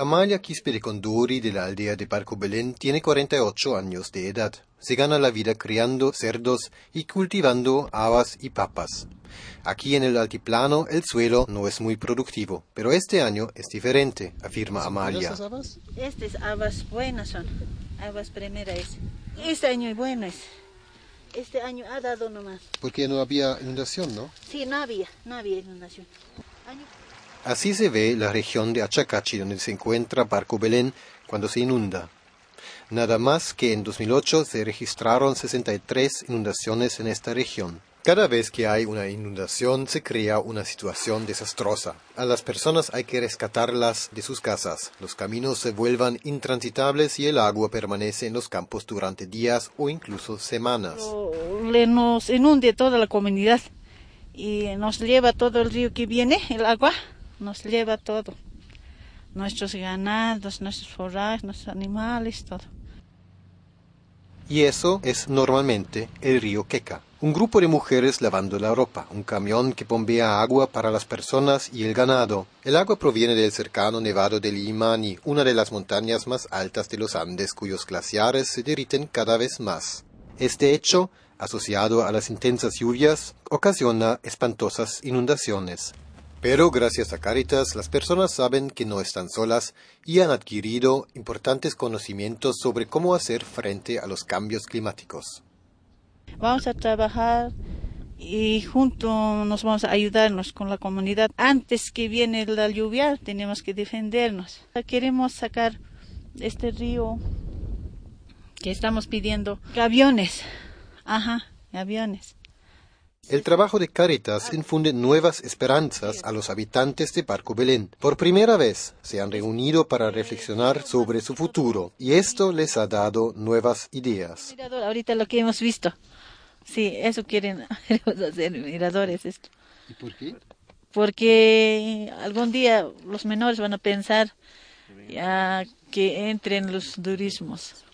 Amalia Quispe Condori de la aldea de Parco Belén tiene 48 años de edad. Se gana la vida criando cerdos y cultivando habas y papas. Aquí en el altiplano el suelo no es muy productivo, pero este año es diferente, afirma Amalia. ¿Estas habas? buenas son, habas primeras. Este año es bueno Este año ha dado nomás. Porque no había inundación, ¿no? Sí, no había, no había inundación. Así se ve la región de Achacachi donde se encuentra Barco Belén cuando se inunda. Nada más que en 2008 se registraron 63 inundaciones en esta región. Cada vez que hay una inundación se crea una situación desastrosa. A las personas hay que rescatarlas de sus casas, los caminos se vuelvan intransitables y el agua permanece en los campos durante días o incluso semanas. Le nos inunde toda la comunidad y nos lleva todo el río que viene, el agua nos lleva todo, nuestros ganados, nuestros forrajes, nuestros animales, todo. Y eso es normalmente el río Queca. Un grupo de mujeres lavando la ropa, un camión que bombea agua para las personas y el ganado. El agua proviene del cercano nevado del Imani, una de las montañas más altas de los Andes cuyos glaciares se derriten cada vez más. Este hecho, asociado a las intensas lluvias, ocasiona espantosas inundaciones. Pero gracias a Caritas, las personas saben que no están solas y han adquirido importantes conocimientos sobre cómo hacer frente a los cambios climáticos. Vamos a trabajar y juntos nos vamos a ayudarnos con la comunidad. Antes que viene la lluvia, tenemos que defendernos. Queremos sacar este río que estamos pidiendo. Aviones. Ajá, aviones. El trabajo de Caritas infunde nuevas esperanzas a los habitantes de Parco Belén. Por primera vez se han reunido para reflexionar sobre su futuro y esto les ha dado nuevas ideas. Ahorita lo que hemos visto. Sí, eso quieren hacer miradores esto. ¿Y por qué? Porque algún día los menores van a pensar ya que entren los turismos.